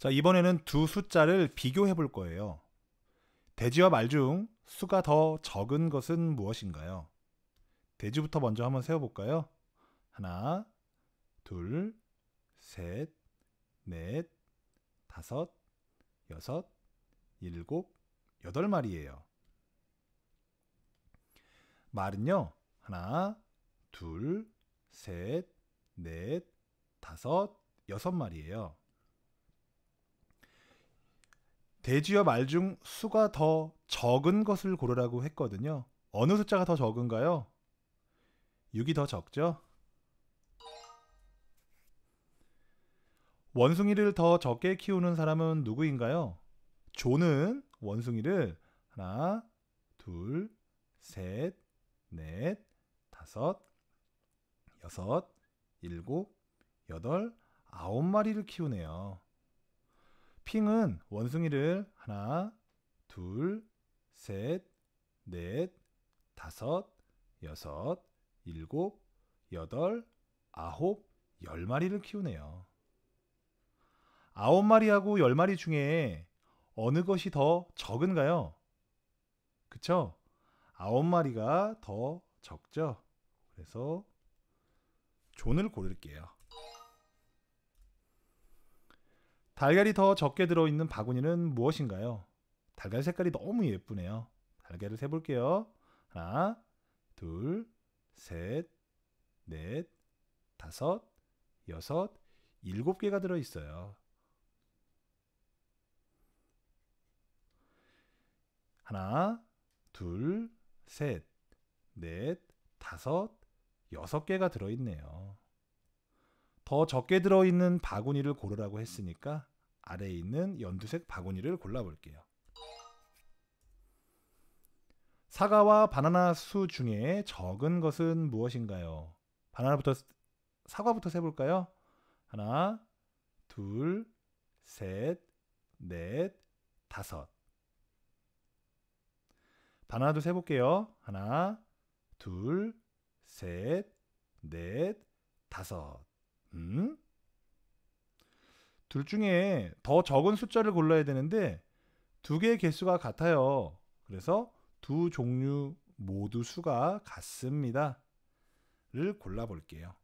자, 이번에는 두 숫자를 비교해 볼 거예요. 돼지와 말 중 수가 더 적은 것은 무엇인가요? 돼지부터 먼저 한번 세어볼까요? 하나, 둘, 셋, 넷, 다섯, 여섯, 일곱, 여덟 마리예요. 말은요. 하나, 둘, 셋, 넷, 다섯, 여섯 마리예요. 대지어 말 중 수가 더 적은 것을 고르라고 했거든요. 어느 숫자가 더 적은가요? 6이 더 적죠? 원숭이를 더 적게 키우는 사람은 누구인가요? 조는 원숭이를 하나, 둘, 셋, 넷, 다섯, 여섯, 일곱, 여덟, 아홉 마리를 키우네요. 핑은 원숭이를 하나, 둘, 셋, 넷, 다섯, 여섯, 일곱, 여덟, 아홉, 열 마리를 키우네요. 아홉 마리하고 열 마리 중에 어느 것이 더 적은가요? 그쵸? 아홉 마리가 더 적죠? 그래서 존을 고를게요. 달걀이 더 적게 들어있는 바구니는 무엇인가요? 달걀 색깔이 너무 예쁘네요. 달걀을 세볼게요. 하나, 둘, 셋, 넷, 다섯, 여섯, 일곱 개가 들어있어요. 하나, 둘, 셋, 넷, 다섯, 여섯 개가 들어있네요. 더 적게 들어있는 바구니를 고르라고 했으니까 아래에 있는 연두색 바구니를 골라볼게요. 사과와 바나나 수 중에 적은 것은 무엇인가요? 바나나부터 사과부터 세볼까요? 하나, 둘, 셋, 넷, 다섯. 바나나도 세볼게요. 하나, 둘, 셋, 넷, 다섯. 음? 둘 중에 더 적은 숫자를 골라야 되는데 두 개의 개수가 같아요. 그래서 두 종류 모두 수가 같습니다. 를 골라볼게요.